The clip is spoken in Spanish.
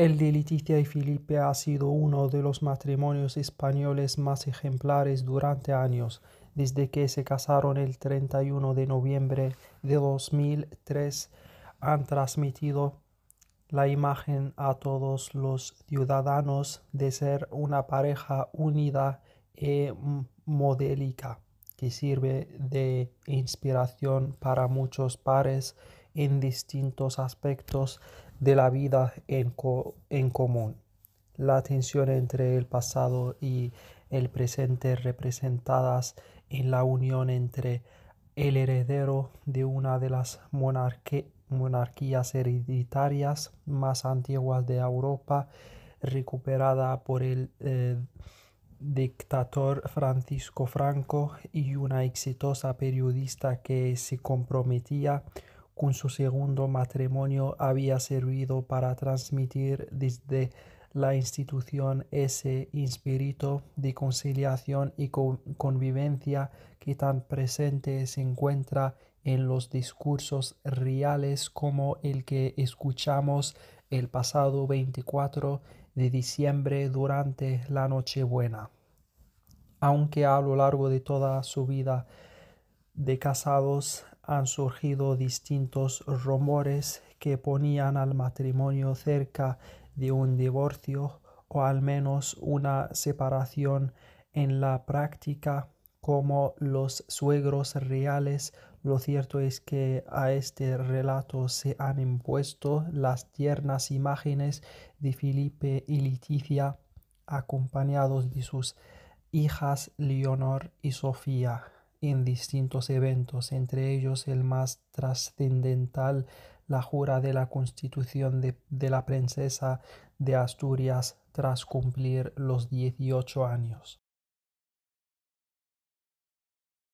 El de Leticia y Felipe ha sido uno de los matrimonios españoles más ejemplares durante años, desde que se casaron el 31 de noviembre de 2003. Han transmitido la imagen a todos los ciudadanos de ser una pareja unida y e modélica, que sirve de inspiración para muchos pares en distintos aspectos de la vida en, común. La tensión entre el pasado y el presente representadas en la unión entre el heredero de una de las monarquías hereditarias más antiguas de Europa, recuperada por el eh, dictador Francisco Franco y una exitosa periodista que se comprometía con su segundo matrimonio había servido para transmitir desde la institución ese espíritu de conciliación y convivencia que tan presente se encuentra en los discursos reales como el que escuchamos el pasado 24 de diciembre durante la Nochebuena. Aunque a lo largo de toda su vida de casados han surgido distintos rumores que ponían al matrimonio cerca de un divorcio o al menos una separación en la práctica como los suegros reales. Lo cierto es que a este relato se han impuesto las tiernas imágenes de Felipe y Leticia acompañados de sus hijas Leonor y Sofía en distintos eventos, entre ellos el más trascendental, la jura de la constitución de, de, la princesa de Asturias tras cumplir los 18 años.